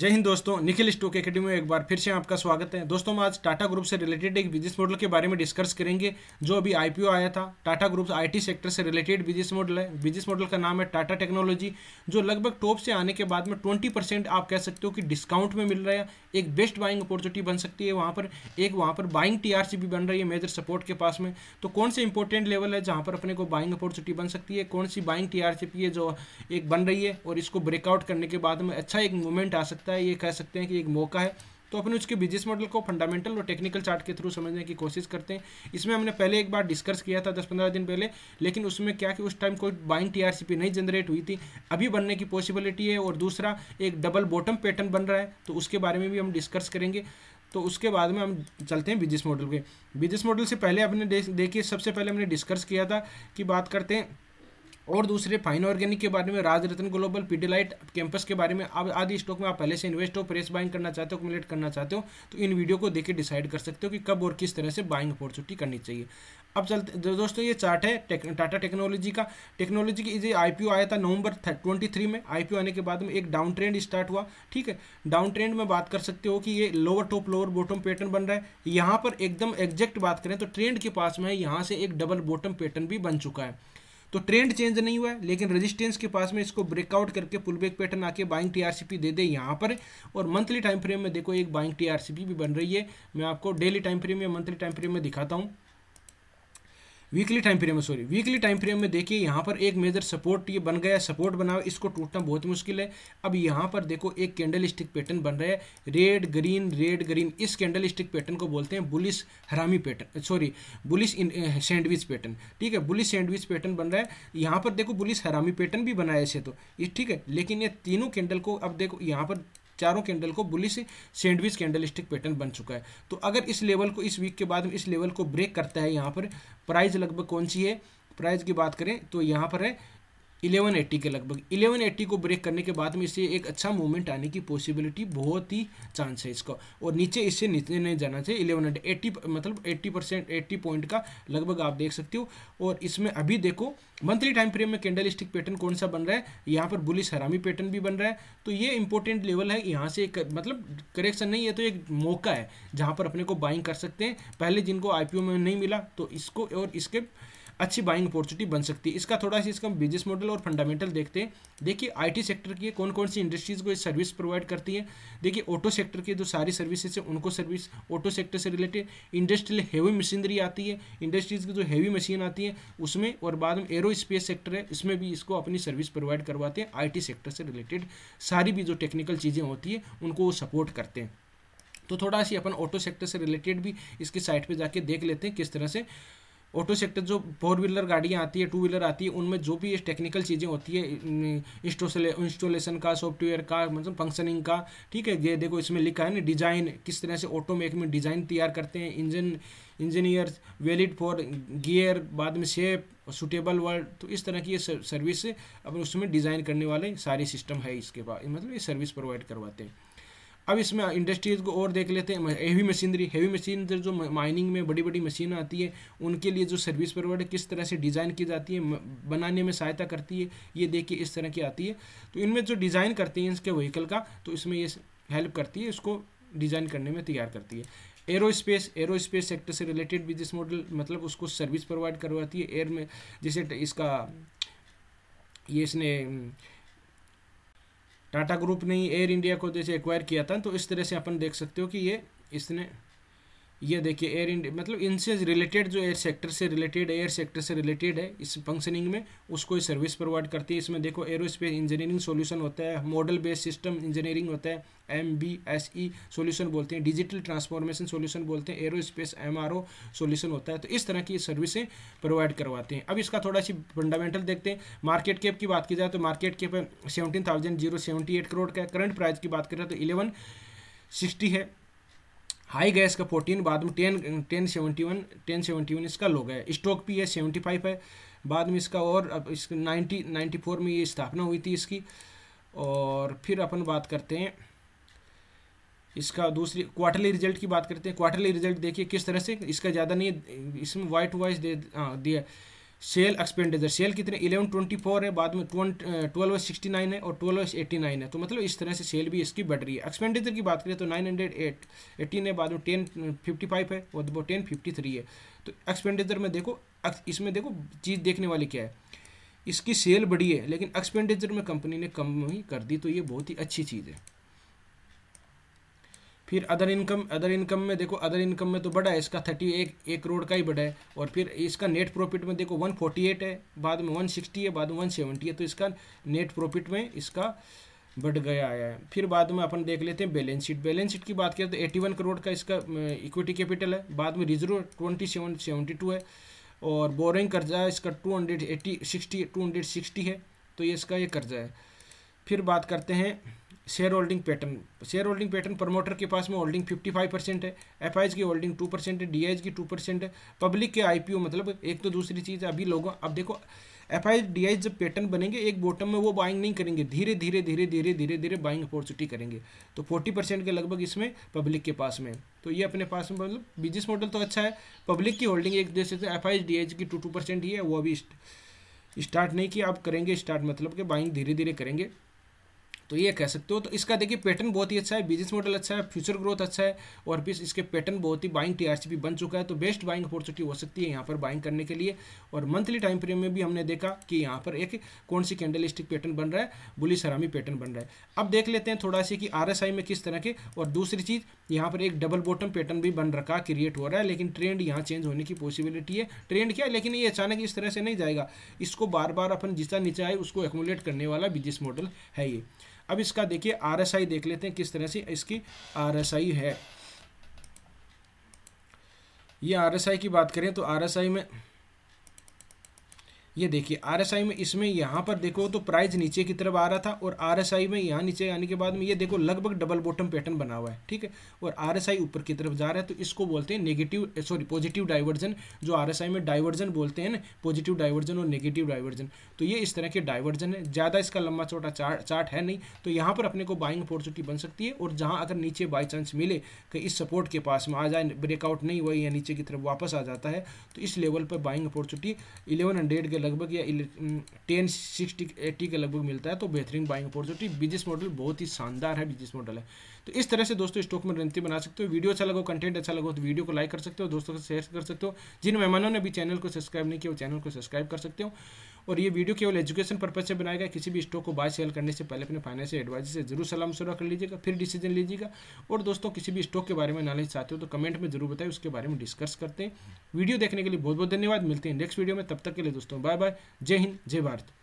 जय हिंद दोस्तों Nikhil stock academy में एक बार फिर से आपका स्वागत है दोस्तों हम आज टाटा ग्रुप से रिलेटेड एक बिजनेस मॉडल के बारे में डिस्कस करेंगे जो अभी आईपीओ आया था टाटा ग्रुप आईटी सेक्टर से रिलेटेड बिजनेस मॉडल है बिजनेस मॉडल का नाम है टाटा टेक्नोलॉजी जो लगभग टॉप से आने के बाद में ट्वेंटी परसेंट आप कह सकते हो कि डिस्काउंट में मिल रहा है एक बेस्ट बाइंग अपॉर्चुनिटी बन सकती है वहाँ पर एक वहाँ पर बाइंग टी भी बन रही है मेजर सपोर्ट के पास में तो कौन से इंपॉर्टेंट लेवल है जहाँ पर अपने को बाइंग अपॉर्चुनिटी बन सकती है कौन सी बाइंग टी है जो एक बन रही है और इसको ब्रेकआउट करने के बाद में अच्छा एक मूवमेंट आ सकता है सकता है ये कह सकते हैं कि एक मौका है तो अपने उसके बिजनेस मॉडल को फंडामेंटल और टेक्निकल चार्ट के थ्रू समझने की कोशिश करते हैं इसमें हमने पहले एक बार डिस्कस किया था दस पंद्रह दिन पहले लेकिन उसमें क्या कि उस टाइम कोई बाइंग टीआरसीपी नहीं जनरेट हुई थी अभी बनने की पॉसिबिलिटी है और दूसरा एक डबल बॉटम पैटर्न बन रहा है तो उसके बारे में भी हम डिस्कस करेंगे तो उसके बाद में हम चलते हैं बिजनेस मॉडल के बिजनेस मॉडल से पहले अपने देखिए सबसे पहले हमने डिस्कस किया था कि बात करते हैं और दूसरे फाइन ऑर्गेनिक के बारे में राज रतन ग्लोबल पीडीलाइट कैंपस के बारे में आप आदि स्टॉक में आप पहले से इन्वेस्ट हो प्रेस बाइंग करना चाहते हो कमलेट करना चाहते हो तो इन वीडियो को देखकर डिसाइड कर सकते हो कि कब और किस तरह से बाइंग अपॉर्चुनिटी करनी चाहिए अब चलते दोस्तों ये चार्ट है टाटा टेक्नोलॉजी का टेक्नोलॉजी की ये आई आया था नवंबर ट्वेंटी थ्री में आई आने के बाद में एक डाउन ट्रेंड स्टार्ट हुआ ठीक है डाउन ट्रेंड में बात कर सकते हो कि ये lower top lower bottom pattern बन रहा है यहाँ पर एकदम एग्जैक्ट बात करें तो ट्रेंड के पास में यहाँ से एक डबल बॉटम पैटर्न भी बन चुका है तो ट्रेंड चेंज नहीं हुआ है लेकिन रेजिस्टेंस के पास में इसको ब्रेकआउट करके पुलबैक पैटर्न आके बाइंग टीआरसीपी दे दे यहाँ पर और मंथली टाइम फ्रेम में देखो एक बाइंग टीआरसीपी भी बन रही है मैं आपको डेली टाइम फ्रेम या मंथली टाइम फ्रेम में दिखाता हूँ वीकली टाइम फ्रेम में सॉरी वीकली टाइम फ्रेम में देखिए यहाँ पर एक मेजर सपोर्ट ये बन गया सपोर्ट बना हुआ इसको टूटना बहुत मुश्किल है अब यहाँ पर देखो एक कैंडल स्टिक पैटर्न बन रहा है रेड ग्रीन रेड ग्रीन इस कैंडल स्टिक पैटर्न को बोलते हैं bullish harami pattern sorry bullish sandwich pattern ठीक है बुलिस सैंडविच पैटर्न बन रहा है यहाँ पर देखो बुलिस हरामी पैटर्न भी बनाया ऐसे तो ठीक है लेकिन ये तीनों कैंडल को अब देखो यहाँ पर चारों कैंडल को bullish sandwich candlestick pattern बन चुका है तो अगर इस लेवल को इस वीक के बाद इस लेवल को ब्रेक करता है यहाँ पर प्राइज लगभग कौन सी है प्राइज की बात करें तो यहाँ पर है 1180 के लगभग 1180 को ब्रेक करने के बाद में इसे एक अच्छा मूवमेंट आने की पॉसिबिलिटी बहुत ही चांस है इसका और नीचे इससे नीचे नहीं जाना चाहिए एट्टी मतलब 80 परसेंट एट्टी पॉइंट का लगभग आप देख सकते हो और इसमें अभी देखो मंथली टाइम फ्रेम में कैंडल स्टिक पैटर्न कौन सा बन रहा है यहाँ पर बुलिस हरामी पैटर्न भी बन रहा है तो ये इंपॉर्टेंट लेवल है यहाँ से एक मतलब करेक्शन नहीं है तो एक मौका है जहाँ पर अपने को बाइंग कर सकते हैं पहले जिनको आई में नहीं मिला तो इसको और इसके अच्छी बाइंग अपॉर्चुनिटी बन सकती है इसका थोड़ा सा इसका बिजनेस मॉडल और फंडामेंटल देखते हैं देखिए आईटी सेक्टर की कौन कौन सी इंडस्ट्रीज़ को सर्विस प्रोवाइड करती है देखिए ऑटो सेक्टर की जो सारी सर्विसेज है उनको सर्विस ऑटो सेक्टर से रिलेटेड इंडस्ट्रियल हैवी मशीनरी आती है इंडस्ट्रीज़ की जो हैवी मशीन आती है उसमें और बाद में एरो स्पेस सेक्टर है इसमें भी इसको अपनी सर्विस प्रोवाइड करवाते हैं आई सेक्टर से रिलेटेड सारी भी जो टेक्निकल चीज़ें होती है उनको वो सपोर्ट करते हैं तो थोड़ा सी अपन ऑटो सेक्टर से रिलेटेड भी इसकी साइट पे जाके देख लेते हैं किस तरह से ऑटो सेक्टर जो फोर व्हीलर गाड़ियाँ आती है टू व्हीलर आती है उनमें जो भी टेक्निकल चीज़ें होती है इंस्टॉलेशन का सॉफ्टवेयर का मतलब फंक्शनिंग का ठीक है ये देखो इसमें लिखा है ना डिज़ाइन किस तरह से ऑटो मेक में डिज़ाइन तैयार करते हैं engine engineer valid for gear बाद में शेप सुटेबल वर्ड तो इस तरह की ये सर्विस अब उसमें डिज़ाइन करने वाले सारे सिस्टम है इसके बाद मतलब ये सर्विस प्रोवाइड करवाते हैं अब इसमें इंडस्ट्रीज़ को और देख लेते हैं हेवी मशीनरी हेवी मशीनरी जो माइनिंग में बड़ी बड़ी मशीन आती है उनके लिए जो सर्विस प्रोवाइड किस तरह से डिज़ाइन की जाती है बनाने में सहायता करती है ये देखिए इस तरह की आती है तो इनमें जो डिज़ाइन करती है इसके व्हीकल का तो इसमें ये हेल्प करती है इसको डिज़ाइन करने में तैयार करती है aerospace aerospace sector से रिलेटेड बिजनेस मॉडल मतलब उसको सर्विस प्रोवाइड करवाती है एयर में जैसे इसका ये इसने टाटा ग्रुप ने एयर इंडिया को जैसे एक्वायर किया था तो इस तरह से अपन देख सकते हो कि ये इसने ये देखिए एयर इंडिया मतलब इनसे रिलेटेड जो एयर सेक्टर से रिलेटेड एयर सेक्टर से रिलेटेड है इस फंक्शनिंग में उसको ये सर्विस प्रोवाइड करती है इसमें देखो एरोस्पेस इंजीनियरिंग सॉल्यूशन होता है मॉडल बेस्ड सिस्टम इंजीनियरिंग होता है M B S E solution बोलते हैं डिजिटल ट्रांसफॉर्मेशन सोल्यूशन बोलते हैं aerospace M R O solution होता है तो इस तरह की सर्विसें प्रोवाइड करवाते हैं अब इसका थोड़ा सी फंडामेंटल देखते हैं मार्केट कैप की बात की जाए तो market cap seventeen thousand zero seventy eight crore का करंट प्राइस की बात करें तो इलेवन सिक्सटी है हाई गैस का फोर्टीन बाद में ten ten seventy one ten seventy one इसका लोग है स्टोक पी है सेवेंटी फाइव है बाद में इसका और अब इस नाइन्टी नाइन्टी फोर में ये स्थापना हुई थी इसकी और फिर अपन बात करते हैं इसका दूसरी क्वार्टरली रिजल्ट की बात करते हैं क्वार्टरली रिजल्ट देखिए किस तरह से इसका ज़्यादा नहीं इसमें वाइट वाइज दे हाँ, दिया सेल एक्सपेंडिचर सेल कितने इलेवन ट्वेंटी फोर है बाद में ट्वेल्व सिक्सटी नाइन है और ट्वेल्व एट्टी नाइन है तो मतलब इस तरह से सेल भी इसकी बढ़ रही है एक्सपेंडिचर की बात करें तो नाइन हंड्रेड एट एटीन है बाद में टेन फिफ्टी फाइव है और वो टेन फिफ्टी थ्री है तो एक्सपेंडिचर में देखो इसमें देखो चीज़ देखने वाली क्या है इसकी सेल बढ़ी है लेकिन एक्सपेंडिचर में कंपनी ने कम ही कर दी तो ये बहुत ही अच्छी चीज़ है फिर अदर इनकम अदर इनकम में देखो अदर इनकम में तो बड़ा है इसका थर्टी एक एक करोड़ का ही बड़ा है और फिर इसका नेट प्रॉफिट में देखो वन फोर्टी एट है बाद में वन सिक्सटी है बाद में वन सेवेंटी है तो इसका नेट प्रॉफिट में इसका बढ़ गया है फिर बाद में अपन देख लेते हैं बैलेंस शीट बैलेंस शीट की बात करें तो एटी वन करोड़ का इसका इक्विटी कैपिटल है बाद में reserve twenty seven seventy two है और बोरिंग कर्जा इसका two hundred eighty sixty two hundred sixty है तो ये इसका ये कर्जा है फिर बात करते हैं shareholding pattern shareholding pattern promoter के पास में होल्डिंग 55 परसेंट है एफ की होल्डिंग 2 परसेंट है डी की 2 परसेंट है पब्लिक के आईपीओ मतलब एक तो दूसरी चीज़ है अभी लोगों अब देखो एफ आई जब पैटर्न बनेंगे एक बॉटम में वो बाइंग नहीं करेंगे धीरे धीरे धीरे धीरे धीरे धीरे बाइंग अपॉर्चुनिटी करेंगे तो फोर्टी परसेंट के लगभग इसमें पब्लिक के पास में तो ये अपने पास में मतलब बिजनेस मॉडल तो अच्छा है पब्लिक की होल्डिंग एक से एफ आई की टू टू परसेंट ही है वो अभी स्टार्ट नहीं किया आप करेंगे स्टार्ट मतलब कि बाइंग धीरे धीरे करेंगे तो ये कह सकते हो तो इसका देखिए पैटर्न बहुत ही अच्छा है बिजनेस मॉडल अच्छा है फ्यूचर ग्रोथ अच्छा है और फिर इसके पैटर्न बहुत ही बाइंग टीआरसी भी बन चुका है तो बेस्ट बाइंग अपॉर्चुनिटी हो सकती है यहाँ पर बाइंग करने के लिए और मंथली टाइम फ्रेम में भी हमने देखा कि यहाँ पर एक कौन सी कैंडल पैटर्न बन रहा है बुली सरामी पैटर्न बन रहा है अब देख लेते हैं थोड़ा सी कि आर में किस तरह के और दूसरी चीज़ यहाँ पर एक डबल बॉटम पैटर्न भी बन रखा क्रिएट हो रहा है लेकिन ट्रेंड यहाँ चेंज होने की पॉसिबिलिटी है ट्रेंड क्या लेकिन ये अचानक इस तरह से नहीं जाएगा इसको बार बार अपन जिसका नीचे आए उसको एकोमोडेट करने वाला बिजनेस मॉडल है ये अब इसका देखिए आरएसआई देख लेते हैं किस तरह से इसकी आरएसआई है ये आरएसआई की बात करें तो आरएसआई में ये देखिए आरएसआई में इसमें यहाँ पर देखो तो प्राइस नीचे की तरफ आ रहा था और आरएसआई में यहाँ नीचे आने के बाद में ये देखो लगभग डबल बॉटम पैटर्न बना हुआ है ठीक है और आरएसआई ऊपर की तरफ जा रहा है तो इसको बोलते हैं नेगेटिव सॉरी पॉजिटिव डाइवर्जन जो आई में डाइवर्जन बोलते हैं ना पॉजिटिव डाइवर्जन और नेगेटिव डाइवर्जन तो ये इस तरह के डाइवर्जन है ज़्यादा इसका लंबा छोटा चार्ट है नहीं तो यहाँ पर अपने को बाइंग अपॉर्चुनिटी बन सकती है और जहाँ अगर नीचे बाई चांस मिले कि इस सपोर्ट के पास में आ जाए ब्रेकआउट नहीं हुआ या नीचे की तरफ वापस आ जाता है तो इस लेवल पर बाइंग अपॉर्चुनिटी इलेवन हंड्रेड के लगभग या टेन सिक्सटी एट्टी के लगभग मिलता है तो बेहतरीन बाइंग अपॉर्चुनिटी बिजनेस मॉडल बहुत ही शानदार है बिजनेस मॉडल है तो इस तरह से दोस्तों स्टॉक में रणनीति बना सकते हो वीडियो अच्छा लगा कंटेंट अच्छा लगा तो वीडियो को लाइक कर सकते हो दोस्तों को शेयर कर सकते हो जिन मेहमानों ने भी चैनल को सब्सक्राइब नहीं किया वो चैनल को सब्सक्राइब कर सकते हो और ये वीडियो केवल एजुकेशन पर्पज से बनाया गया किसी भी स्टॉक को बाय सेल करने से पहले अपने फाइनेंशियल एडवाइजर से जरूर सलाह मशुरा कर लीजिएगा फिर डिसीजन लीजिएगा और दोस्तों किसी भी स्टॉक के बारे में नॉलेज चाहते हो तो कमेंट में जरूर बताएं उसके बारे में डिस्कस करते हैं वीडियो देखने के लिए बहुत बहुत धन्यवाद मिलते हैं नेक्स्ट वीडियो में तब तक के लिए दोस्तों बाय बाय जय हिंद जय भारत